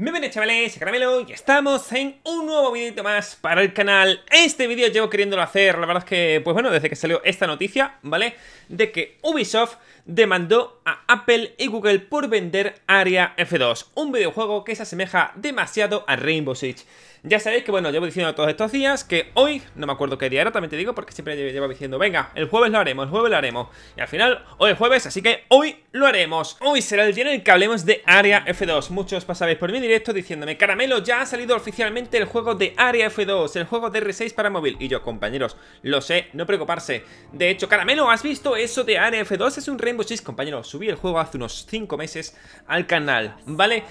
Bienvenidos chavales, Caramelo y estamos en un nuevo videito más para el canal Este vídeo llevo queriéndolo hacer, la verdad es que, pues bueno, desde que salió esta noticia, ¿vale? De que Ubisoft demandó a Apple y Google por vender Aria F2 Un videojuego que se asemeja demasiado a Rainbow Six ya sabéis que, bueno, llevo diciendo todos estos días que hoy, no me acuerdo qué día era, también te digo, porque siempre llevo diciendo, venga, el jueves lo haremos, el jueves lo haremos. Y al final, hoy es jueves, así que hoy lo haremos. Hoy será el día en el que hablemos de Area F2. Muchos pasabais por mi directo diciéndome, Caramelo, ya ha salido oficialmente el juego de Area F2, el juego de R6 para móvil. Y yo, compañeros, lo sé, no preocuparse. De hecho, Caramelo, ¿has visto eso de Area F2? Es un Rainbow Six, compañero. Subí el juego hace unos 5 meses al canal, ¿vale?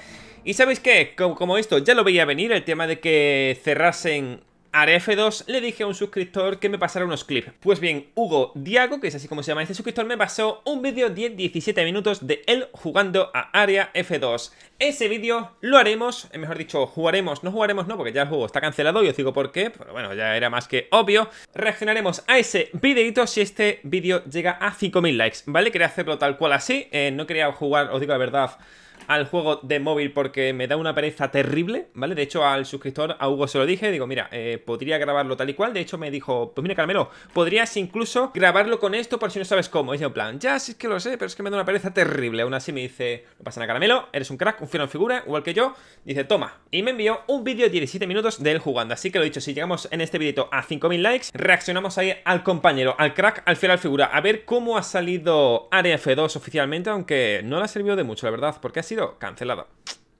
Y sabéis qué, como, esto ya lo veía venir, el tema de que cerrasen f 2 le dije a un suscriptor que me pasara unos clips. Pues bien, Hugo Diago, que es así como se llama este suscriptor, me pasó un vídeo 10-17 minutos de él jugando a Area F2. Ese vídeo lo haremos, eh, mejor dicho, jugaremos, no jugaremos no, porque ya el juego está cancelado y os digo por qué, pero bueno, ya era más que obvio. Reaccionaremos a ese videito si este vídeo llega a 5.000 likes, ¿vale? Quería hacerlo tal cual así, eh, no quería jugar, os digo la verdad al juego de móvil porque me da una pereza terrible, ¿vale? De hecho, al suscriptor, a Hugo se lo dije, digo, mira, eh, podría grabarlo tal y cual. De hecho, me dijo, pues mira, Caramelo podrías incluso grabarlo con esto por si no sabes cómo. Y yo, en plan, ya, sí es que lo sé, pero es que me da una pereza terrible. Aún así me dice, no pasa nada, Caramelo, eres un crack, un fiel figura, igual que yo. Dice, toma. Y me envió un vídeo de 17 minutos de él jugando. Así que lo dicho, si llegamos en este vídeo a 5000 likes, reaccionamos ahí al compañero, al crack, al fiel al figura. A ver cómo ha salido Area F2 oficialmente, aunque no le ha servido de mucho, la verdad, porque ha sido ¡Cancelado!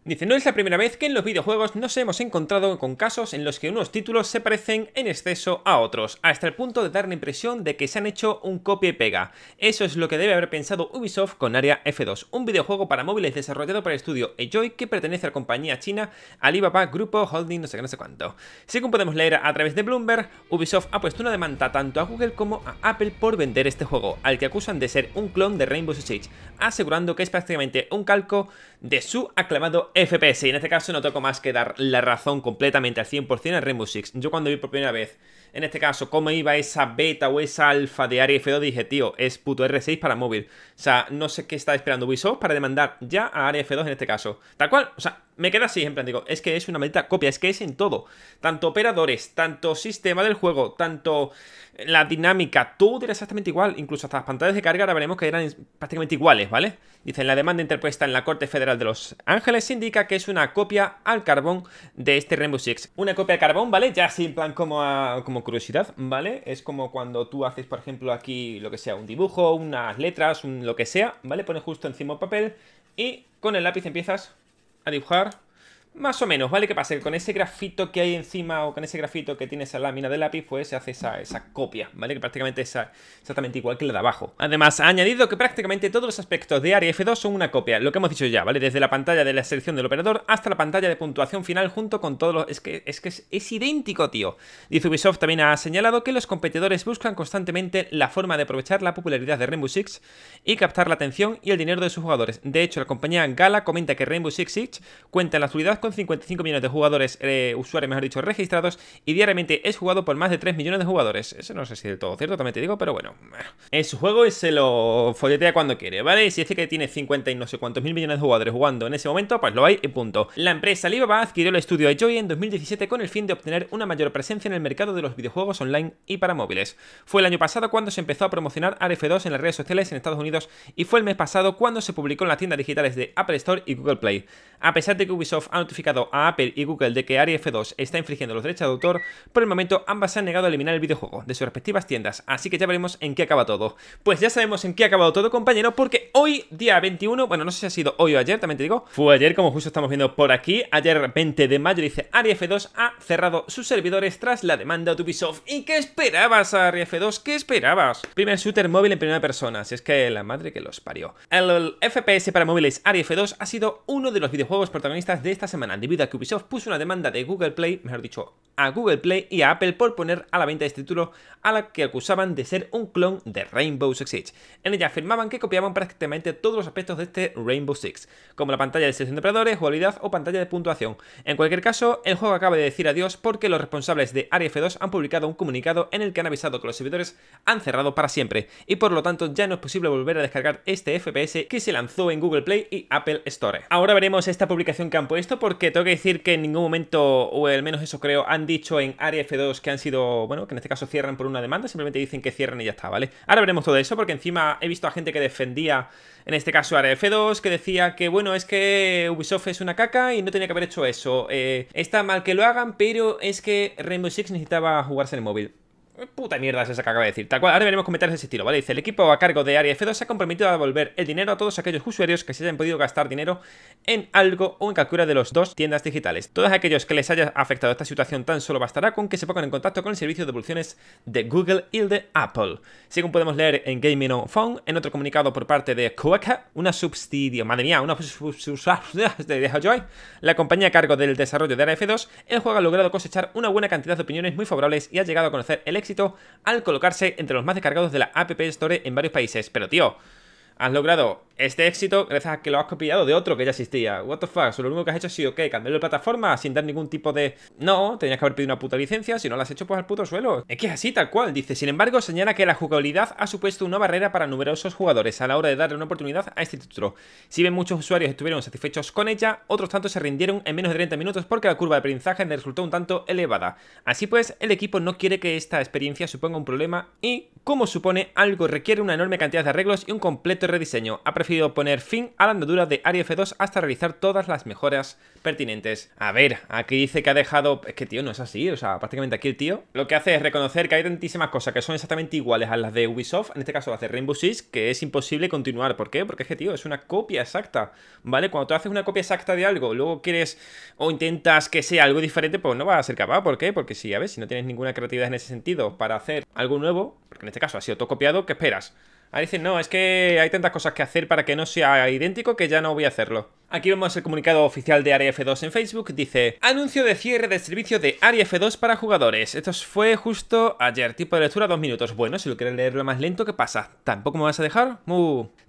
Dice, no es la primera vez que en los videojuegos nos hemos encontrado con casos en los que unos títulos se parecen en exceso a otros, hasta el punto de dar la impresión de que se han hecho un copia y pega. Eso es lo que debe haber pensado Ubisoft con Area F2, un videojuego para móviles desarrollado por el estudio Ejoy, que pertenece a la compañía china Alibaba Grupo Holding no sé qué no sé cuánto. Según podemos leer a través de Bloomberg, Ubisoft ha puesto una demanda tanto a Google como a Apple por vender este juego, al que acusan de ser un clon de Rainbow Six, asegurando que es prácticamente un calco de su aclamado FPS. Y en este caso no tengo más que dar la razón completamente al 100% a Rainbow Six. Yo cuando vi por primera vez en este caso, cómo iba esa beta o esa alfa de F2? dije, tío, es puto R6 para móvil. O sea, no sé qué está esperando Ubisoft para demandar ya a Aria F2 en este caso. Tal cual, o sea, me queda así, en plan, digo, es que es una maldita copia, es que es en todo. Tanto operadores, tanto sistema del juego, tanto la dinámica, todo era exactamente igual. Incluso hasta las pantallas de carga ahora veremos que eran prácticamente iguales, ¿vale? Dicen, la demanda interpuesta en la Corte Federal de Los Ángeles indica que es una copia al carbón de este Rainbow Six. Una copia al carbón, ¿vale? Ya así en plan como, a, como curiosidad, ¿vale? Es como cuando tú haces, por ejemplo, aquí lo que sea, un dibujo, unas letras, un lo que sea, ¿vale? Pones justo encima papel y con el lápiz empiezas a dibujar más o menos, ¿vale? Que pasa? Que con ese grafito que hay encima o con ese grafito que tiene esa lámina de lápiz, pues se hace esa, esa copia, ¿vale? Que prácticamente es exactamente igual que la de abajo. Además, ha añadido que prácticamente todos los aspectos de área F2 son una copia, lo que hemos dicho ya, ¿vale? Desde la pantalla de la selección del operador hasta la pantalla de puntuación final junto con todos los... Es que, es, que es, idéntico, tío. Dice Ubisoft también ha señalado que los competidores buscan constantemente la forma de aprovechar la popularidad de Rainbow Six y captar la atención y el dinero de sus jugadores. De hecho, la compañía Gala comenta que Rainbow Six Siege cuenta en la actualidad con 55 millones de jugadores, eh, usuarios, mejor dicho, registrados y diariamente es jugado por más de 3 millones de jugadores. Eso no sé si del todo cierto, también te digo, pero bueno. Es su juego y se lo folletea cuando quiere, ¿vale? si dice que tiene 50 y no sé cuántos mil millones de jugadores jugando en ese momento, pues lo hay y punto. La empresa Alibaba adquirió el estudio Joy en 2017 con el fin de obtener una mayor presencia en el mercado de los videojuegos online y para móviles. Fue el año pasado cuando se empezó a promocionar RF2 en las redes sociales en Estados Unidos y fue el mes pasado cuando se publicó en las tiendas digitales de Apple Store y Google Play. A pesar de que Ubisoft ha a Apple y Google de que Ari F2 está infringiendo los derechos de autor, por el momento ambas se han negado a eliminar el videojuego de sus respectivas tiendas, así que ya veremos en qué acaba todo. Pues ya sabemos en qué ha acabado todo, compañero, porque hoy, día 21, bueno, no sé si ha sido hoy o ayer, también te digo, fue ayer, como justo estamos viendo por aquí, ayer 20 de mayo, dice f 2 ha cerrado sus servidores tras la demanda de Ubisoft. ¿Y qué esperabas, f 2? ¿Qué esperabas? Primer shooter móvil en primera persona, si es que la madre que los parió. El FPS para móviles f 2 ha sido uno de los videojuegos protagonistas de esta semana, debido a que Ubisoft puso una demanda de Google Play, mejor dicho, a Google Play y a Apple por poner a la venta este título a la que acusaban de ser un clon de Rainbow Six Siege. En ella afirmaban que copiaban prácticamente todos los aspectos de este Rainbow Six, como la pantalla de selección de operadores, dualidad o pantalla de puntuación. En cualquier caso, el juego acaba de decir adiós porque los responsables de Area F2 han publicado un comunicado en el que han avisado que los servidores han cerrado para siempre y por lo tanto ya no es posible volver a descargar este FPS que se lanzó en Google Play y Apple Store. Ahora veremos esta publicación que han puesto porque tengo que decir que en ningún momento, o al menos eso creo, han dicho en Area F2 que han sido, bueno, que en este caso cierran por una demanda, simplemente dicen que cierran y ya está, ¿vale? Ahora veremos todo eso porque encima he visto a gente que defendía, en este caso Area F2, que decía que, bueno, es que Ubisoft es una caca y no tenía que haber hecho eso. Eh, está mal que lo hagan, pero es que Rainbow Six necesitaba jugarse en el móvil. Puta mierda es esa que acaba de decir. Tal cual, ahora veremos comentarios de ese estilo, ¿vale? Dice, el equipo a cargo de Area F2 se ha comprometido a devolver el dinero a todos aquellos usuarios que se hayan podido gastar dinero en algo o en cualquiera de los dos tiendas digitales. Todos aquellos que les haya afectado esta situación tan solo bastará con que se pongan en contacto con el servicio de devoluciones de Google y de Apple. Según podemos leer en Gaming on Phone, en otro comunicado por parte de Quaker, una subsidio, madre mía, una de Joy, la compañía a cargo del desarrollo de Area F2, el juego ha logrado cosechar una buena cantidad de opiniones muy favorables y ha llegado a conocer el éxito al colocarse entre los más descargados de la App Store en varios países. Pero tío, Has logrado este éxito gracias a que lo has copiado de otro que ya existía. What the fuck, lo único que has hecho ha sido, que cambiar la plataforma sin dar ningún tipo de... No, tenías que haber pedido una puta licencia, si no la has hecho, pues al puto suelo. Es que es así, tal cual. Dice, sin embargo, señala que la jugabilidad ha supuesto una barrera para numerosos jugadores a la hora de darle una oportunidad a este título. Si bien muchos usuarios estuvieron satisfechos con ella, otros tantos se rindieron en menos de 30 minutos porque la curva de aprendizaje resultó un tanto elevada. Así pues, el equipo no quiere que esta experiencia suponga un problema y, como supone, algo requiere una enorme cantidad de arreglos y un completo rediseño ha preferido poner fin a la andadura de Aria F2 hasta realizar todas las mejoras pertinentes. A ver, aquí dice que ha dejado... Es que, tío, no es así. O sea, prácticamente aquí el tío lo que hace es reconocer que hay tantísimas cosas que son exactamente iguales a las de Ubisoft. En este caso de Rainbow Six, que es imposible continuar. ¿Por qué? Porque es que, tío, es una copia exacta. ¿Vale? Cuando tú haces una copia exacta de algo, luego quieres o intentas que sea algo diferente, pues no va a ser capaz. ¿Por qué? Porque si, a ver, si no tienes ninguna creatividad en ese sentido para hacer algo nuevo, porque en este caso ha sido todo copiado, ¿qué esperas? Ahí dicen, no, es que hay tantas cosas que hacer para que no sea idéntico que ya no voy a hacerlo. Aquí vemos el comunicado oficial de Area F2 en Facebook. Dice, anuncio de cierre del servicio de Area F2 para jugadores. Esto fue justo ayer. Tipo de lectura, dos minutos. Bueno, si lo quieres leerlo más lento, ¿qué pasa? ¿Tampoco me vas a dejar?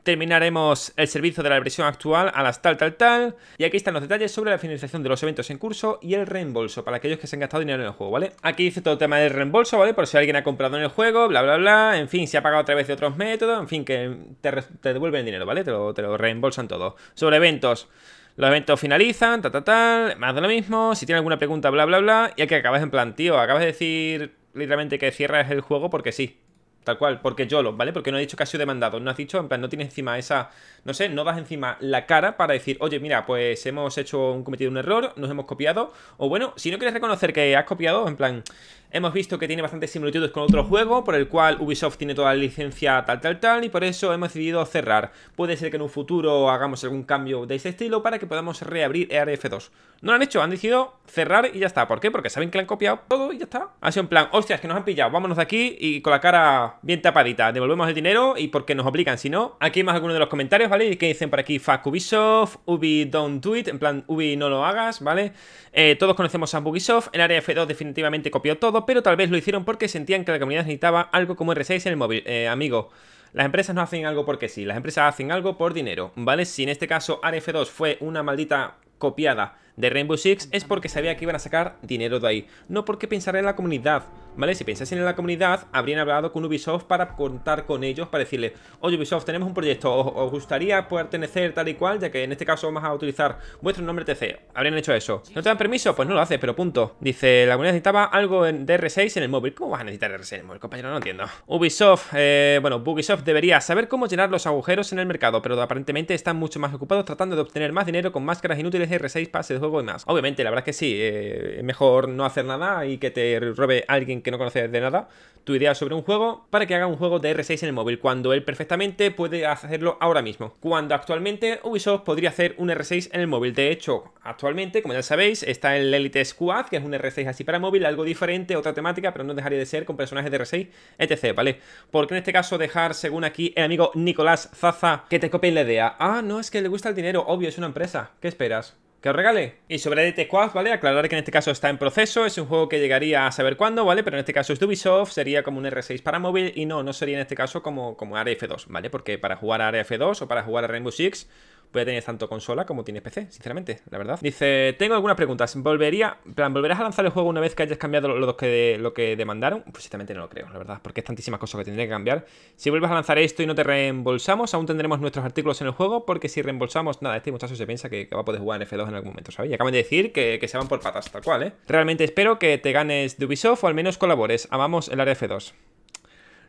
Terminaremos el servicio de la versión actual a las tal, tal, tal. Y aquí están los detalles sobre la finalización de los eventos en curso y el reembolso para aquellos que se han gastado dinero en el juego, ¿vale? Aquí dice todo el tema del reembolso, ¿vale? Por si alguien ha comprado en el juego, bla, bla, bla. En fin, si ha pagado a través de otros métodos. En fin, que te, devuelven el dinero, ¿vale? te lo reembolsan todo. Sobre eventos. Los eventos finalizan, ta, ta, tal, más de lo mismo. Si tiene alguna pregunta, bla, bla, bla. Y aquí acabas en plan, tío, acabas de decir literalmente que cierras el juego porque sí. Tal cual, porque yo lo, ¿vale? Porque no he dicho que ha sido demandado, no has dicho, en plan, no tienes encima esa, no sé, no das encima la cara para decir, oye, mira, pues hemos hecho, un cometido un error, nos hemos copiado, o bueno, si no quieres reconocer que has copiado, en plan, Hemos visto que tiene bastantes similitudes con otro juego, por el cual Ubisoft tiene toda la licencia tal, tal, tal, y por eso hemos decidido cerrar. Puede ser que en un futuro hagamos algún cambio de ese estilo para que podamos reabrir ERF2. No lo han hecho, han decidido cerrar y ya está. ¿Por qué? Porque saben que le han copiado todo y ya está. Ha sido en plan, hostias, que nos han pillado, vámonos de aquí y con la cara bien tapadita. Devolvemos el dinero y porque nos obligan, si no. Aquí hay más algunos de los comentarios, ¿vale? Que dicen por aquí, fuck Ubisoft, Ubi don't do it, en plan, Ubi no lo hagas, ¿vale? Eh, todos conocemos a Ubisoft, El área e F2 definitivamente copió todo pero tal vez lo hicieron porque sentían que la comunidad necesitaba algo como R6 en el móvil. Eh, amigo, las empresas no hacen algo porque sí, las empresas hacen algo por dinero, ¿vale? Si en este caso rf 2 fue una maldita copiada de Rainbow Six es porque sabía que iban a sacar dinero de ahí, no porque pensara en la comunidad, ¿vale? Si pensasen en la comunidad, habrían hablado con Ubisoft para contar con ellos, para decirle, oye Ubisoft, tenemos un proyecto, os, gustaría pertenecer tal y cual, ya que en este caso vamos a utilizar vuestro nombre TC. Habrían hecho eso. ¿No te dan permiso? Pues no lo haces, pero punto. Dice, la comunidad necesitaba algo de r 6 en el móvil. ¿Cómo vas a necesitar r 6 en el móvil, compañero? No entiendo. Ubisoft, eh, bueno, Ubisoft debería saber cómo llenar los agujeros en el mercado, pero aparentemente están mucho más ocupados tratando de obtener más dinero con máscaras inútiles de R6 pases de Obviamente, la verdad es que sí, es eh, mejor no hacer nada y que te robe alguien que no conoces de nada tu idea sobre un juego para que haga un juego de R6 en el móvil, cuando él perfectamente puede hacerlo ahora mismo. Cuando actualmente Ubisoft podría hacer un R6 en el móvil. De hecho, actualmente, como ya sabéis, está el Elite Squad, que es un R6 así para móvil, algo diferente, otra temática, pero no dejaría de ser con personajes de R6, etc. ¿Vale? Porque en este caso dejar, según aquí, el amigo Nicolás Zaza, que te copie la idea. Ah, no, es que le gusta el dinero, obvio, es una empresa. ¿Qué esperas? que os regale. Y sobre DT Squad, ¿vale? Aclarar que en este caso está en proceso, es un juego que llegaría a saber cuándo, ¿vale? Pero en este caso es Ubisoft, sería como un R6 para móvil y no, no sería en este caso como, como RF2, ¿vale? Porque para jugar a f 2 o para jugar a Rainbow Six voy a tener tanto consola como tienes PC, sinceramente, la verdad. Dice, tengo algunas preguntas. ¿Volvería, plan, ¿Volverás a lanzar el juego una vez que hayas cambiado lo, dos que, lo que demandaron? Pues sinceramente no lo creo, la verdad, porque es tantísimas cosas que tendría que cambiar. Si vuelves a lanzar esto y no te reembolsamos, aún tendremos nuestros artículos en el juego, porque si reembolsamos, nada, este muchacho se piensa que, va a poder jugar en F2 en algún momento, ¿sabes? Y acaban de decir que, que se van por patas, tal cual, ¿eh? Realmente espero que te ganes de Ubisoft o al menos colabores. Amamos el área F2.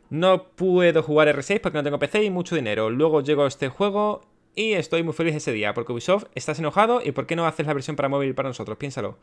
No puedo jugar R6 porque no tengo PC y mucho dinero. Luego llego a este juego y estoy muy feliz ese día porque Ubisoft estás enojado y ¿por qué no haces la versión para móvil para nosotros? Piénsalo.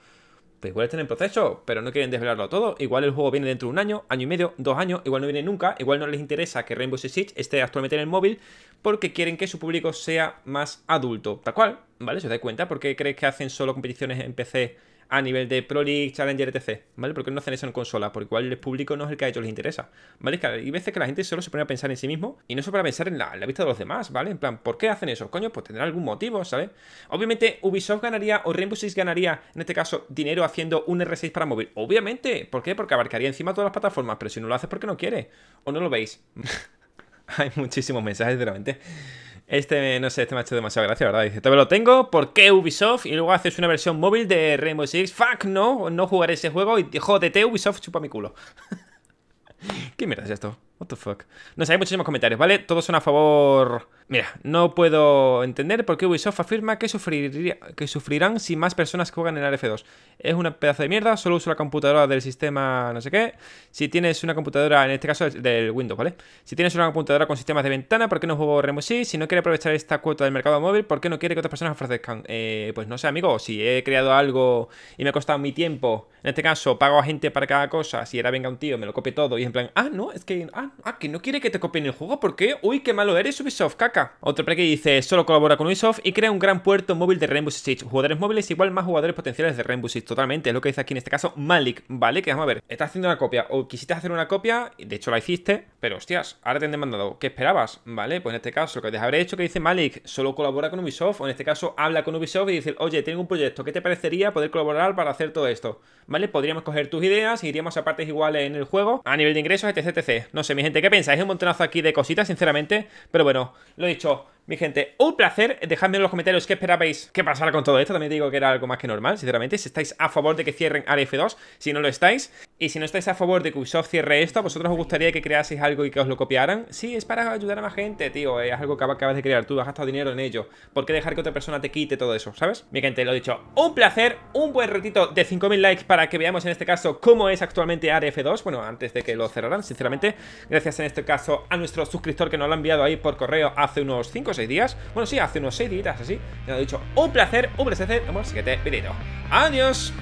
Pues igual están en proceso, pero no quieren desvelarlo todo. Igual el juego viene dentro de un año, año y medio, dos años, igual no viene nunca, igual no les interesa que Rainbow Six esté actualmente en el móvil porque quieren que su público sea más adulto. Tal cual, ¿vale? ¿Se da cuenta? ¿Por qué crees que hacen solo competiciones en PC a nivel de Pro League, Challenger, etc. ¿Vale? Porque no hacen eso en consola, porque igual el público no es el que a ellos les interesa. ¿Vale? Es hay veces que la gente solo se pone a pensar en sí mismo y no se pone a pensar en la, vista de los demás, ¿vale? En plan, ¿por qué hacen eso? Coño, pues tendrá algún motivo, ¿sabes? Obviamente Ubisoft ganaría o Rainbow Six ganaría, en este caso, dinero haciendo un R6 para móvil. Obviamente, ¿por qué? Porque abarcaría encima todas las plataformas, pero si no lo ¿Por porque no quiere o no lo veis. hay muchísimos mensajes, realmente. Este, no sé, este me ha hecho demasiada gracia, ¿verdad? Dice, todavía lo tengo, ¿por qué Ubisoft? Y luego haces una versión móvil de Rainbow Six. Fuck, no, no jugaré ese juego y jodete, Ubisoft chupa mi culo. ¿Qué mierda es esto? What the fuck. No sé, hay muchísimos comentarios, ¿vale? Todos son a favor... Mira, no puedo entender por qué Ubisoft afirma que, sufriría, que sufrirán si más personas juegan en el F2. Es una pedazo de mierda, solo uso la computadora del sistema no sé qué. Si tienes una computadora, en este caso del Windows, ¿vale? Si tienes una computadora con sistemas de ventana, ¿por qué no juego Sí, Si no quiere aprovechar esta cuota del mercado móvil, ¿por qué no quiere que otras personas ofrezcan? Eh, pues no sé, amigo, si he creado algo y me ha costado mi tiempo, en este caso pago a gente para cada cosa, si era venga un tío, me lo copie todo y en plan, ah, no, es que... Ah, Ah, que no quiere que te copien el juego, ¿por qué? Uy, qué malo eres, Ubisoft, caca. Otro pre que dice, solo colabora con Ubisoft y crea un gran puerto móvil de Rainbow Six. Jugadores móviles igual más jugadores potenciales de Rainbow Six, totalmente. Es lo que dice aquí en este caso Malik, ¿vale? Que vamos a ver, estás haciendo una copia o quisiste hacer una copia, de hecho la hiciste, pero hostias, ahora te han demandado. ¿Qué esperabas? ¿Vale? Pues en este caso, lo que te habré hecho que dice Malik, solo colabora con Ubisoft, o en este caso habla con Ubisoft y dice, oye, tengo un proyecto, ¿qué te parecería poder colaborar para hacer todo esto? ¿Vale? Podríamos coger tus ideas, iríamos a partes iguales en el juego, a nivel de ingresos, etc. No sé, mi gente, ¿qué pensáis? Es un montonazo aquí de cositas, sinceramente. Pero bueno, lo he dicho, mi gente, un placer. Dejadme en los comentarios qué esperabais que pasara con todo esto. También digo que era algo más que normal, sinceramente. Si estáis a favor de que cierren arf 2 si no lo estáis. Y si no estáis a favor de que Ubisoft cierre esto, vosotros os gustaría que creaseis algo y que os lo copiaran? Sí, es para ayudar a más gente, tío. Es algo que acabas de crear tú, has gastado dinero en ello. ¿Por qué dejar que otra persona te quite todo eso, sabes? Mi gente, lo he dicho, un placer, un buen ratito de 5.000 likes para que veamos en este caso cómo es actualmente arf 2 Bueno, antes de que lo cerraran, sinceramente. Gracias en este caso a nuestro suscriptor que nos lo ha enviado ahí por correo hace unos 5 6 días. Bueno, sí, hace unos 6 días así. Te lo he dicho. Un placer, un placer. Hemos que te Adiós.